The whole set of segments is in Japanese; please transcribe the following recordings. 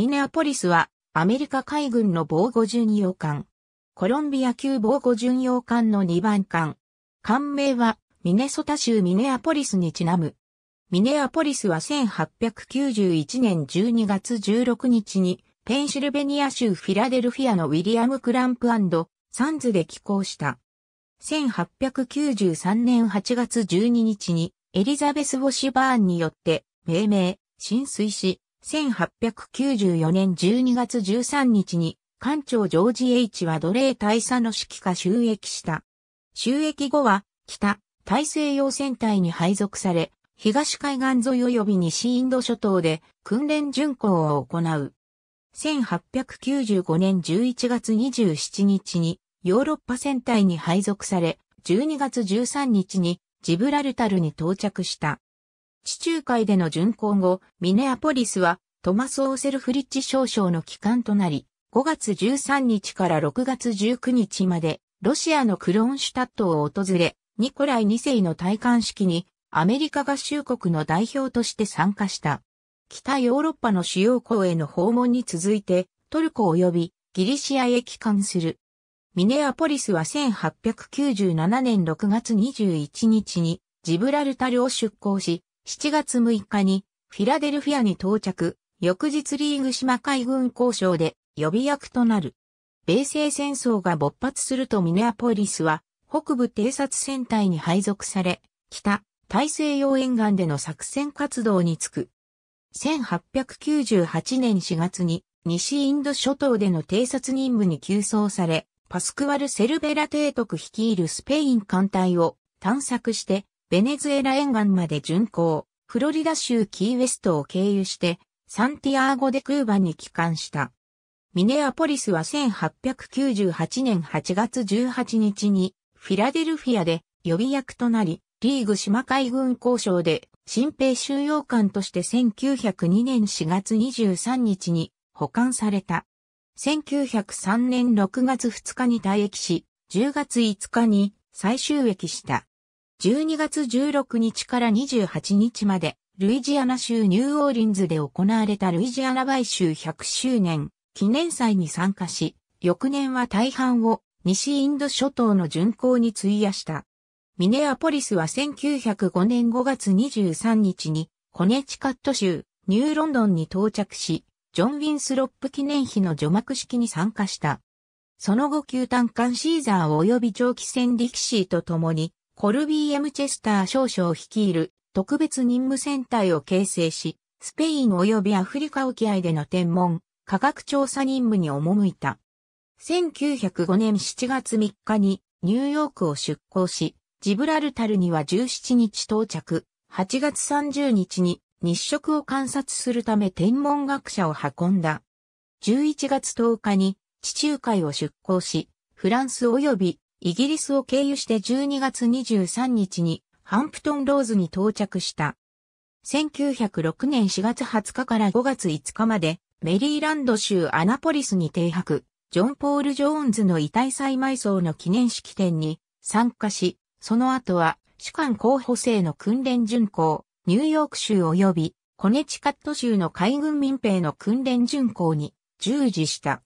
ミネアポリスはアメリカ海軍の防護巡洋艦。コロンビア級防護巡洋艦の2番艦。艦名はミネソタ州ミネアポリスにちなむ。ミネアポリスは1891年12月16日にペンシルベニア州フィラデルフィアのウィリアム・クランプサンズで寄港した。1893年8月12日にエリザベス・ウォシバーンによって命名、浸水し、1894年12月13日に、艦長ジョージ・ H は奴隷大佐の指揮下収益した。収益後は、北、大西洋戦隊に配属され、東海岸沿い及び西インド諸島で訓練巡航を行う。1895年11月27日にヨーロッパ戦隊に配属され、12月13日にジブラルタルに到着した。地中海での巡航後、ミネアポリスはトマス・オーセルフリッチ少将の帰還となり、5月13日から6月19日まで、ロシアのクローンシュタットを訪れ、ニコライ2世の戴冠式に、アメリカ合衆国の代表として参加した。北ヨーロッパの主要港への訪問に続いて、トルコ及びギリシアへ帰還する。ミネアポリスは1897年6月21日にジブラルタルを出港し、7月6日にフィラデルフィアに到着、翌日リーグ島海軍交渉で予備役となる。米西戦争が勃発するとミネアポリスは北部偵察戦隊に配属され、北、大西洋沿岸での作戦活動に就く。1898年4月に西インド諸島での偵察任務に急送され、パスクワル・セルベラ提督率いるスペイン艦隊を探索してベネズエラ沿岸まで巡航、フロリダ州キーウェストを経由して、サンティアーゴ・でクーバに帰還した。ミネアポリスは1898年8月18日に、フィラデルフィアで予備役となり、リーグ島海軍交渉で新兵収容官として1902年4月23日に保管された。1903年6月2日に退役し、10月5日に再収益した。12月16日から28日まで、ルイジアナ州ニューオーリンズで行われたルイジアナ買収100周年記念祭に参加し、翌年は大半を西インド諸島の巡航に費やした。ミネアポリスは1905年5月23日にコネチカット州ニューロンドンに到着し、ジョン・ウィンスロップ記念碑の除幕式に参加した。その後、旧単艦シーザー及び蒸気船力士と共にコルビー・エムチェスター少将率いる特別任務戦隊を形成し、スペイン及びアフリカ沖合での天文、科学調査任務に赴いた。1905年7月3日にニューヨークを出港し、ジブラルタルには17日到着、8月30日に日食を観察するため天文学者を運んだ。11月10日に地中海を出港し、フランス及びイギリスを経由して12月23日にハンプトンローズに到着した。1906年4月20日から5月5日までメリーランド州アナポリスに停泊、ジョン・ポール・ジョーンズの遺体再埋葬の記念式典に参加し、その後は主管候補生の訓練巡行、ニューヨーク州及びコネチカット州の海軍民兵の訓練巡行に従事した。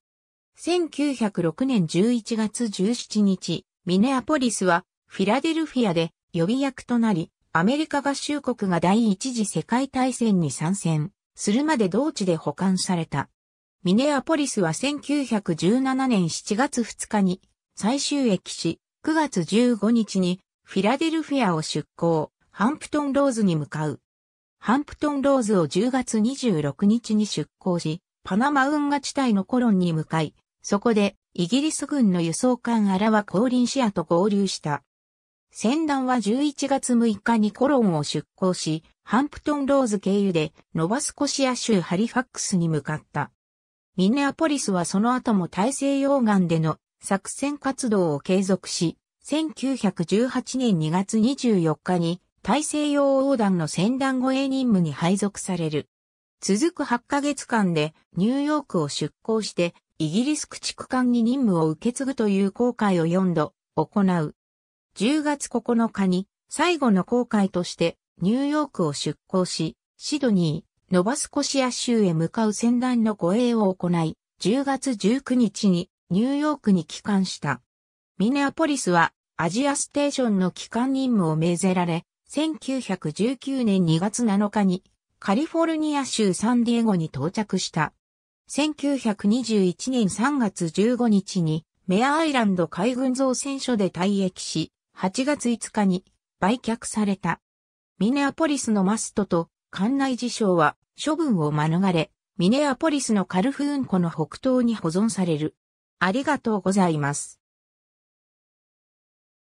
1906年11月17日、ミネアポリスはフィラデルフィアで予備役となり、アメリカ合衆国が第一次世界大戦に参戦するまで同地で保管された。ミネアポリスは1917年7月2日に最終駅し、9月15日にフィラデルフィアを出港、ハンプトンローズに向かう。ハンプトンローズを10月26日に出港し、パナマ運河地帯のコロンに向かい、そこで、イギリス軍の輸送艦アラは降臨シアと合流した。船団は11月6日にコロンを出港し、ハンプトンローズ経由でノバスコシア州ハリファックスに向かった。ミネアポリスはその後も大西洋岸での作戦活動を継続し、1918年2月24日に大西洋横断の船団護衛任務に配属される。続く8ヶ月間でニューヨークを出港してイギリス駆逐艦に任務を受け継ぐという航海を4度行う。10月9日に最後の航海としてニューヨークを出港し、シドニー、ノバスコシア州へ向かう船団の護衛を行い、10月19日にニューヨークに帰還した。ミネアポリスはアジアステーションの帰還任務を命ぜられ、1919年2月7日にカリフォルニア州サンディエゴに到着した。1921年3月15日にメアアイランド海軍造船所で退役し、8月5日に売却された。ミネアポリスのマストと艦内事象は処分を免れ、ミネアポリスのカルフーン湖の北東に保存される。ありがとうございます。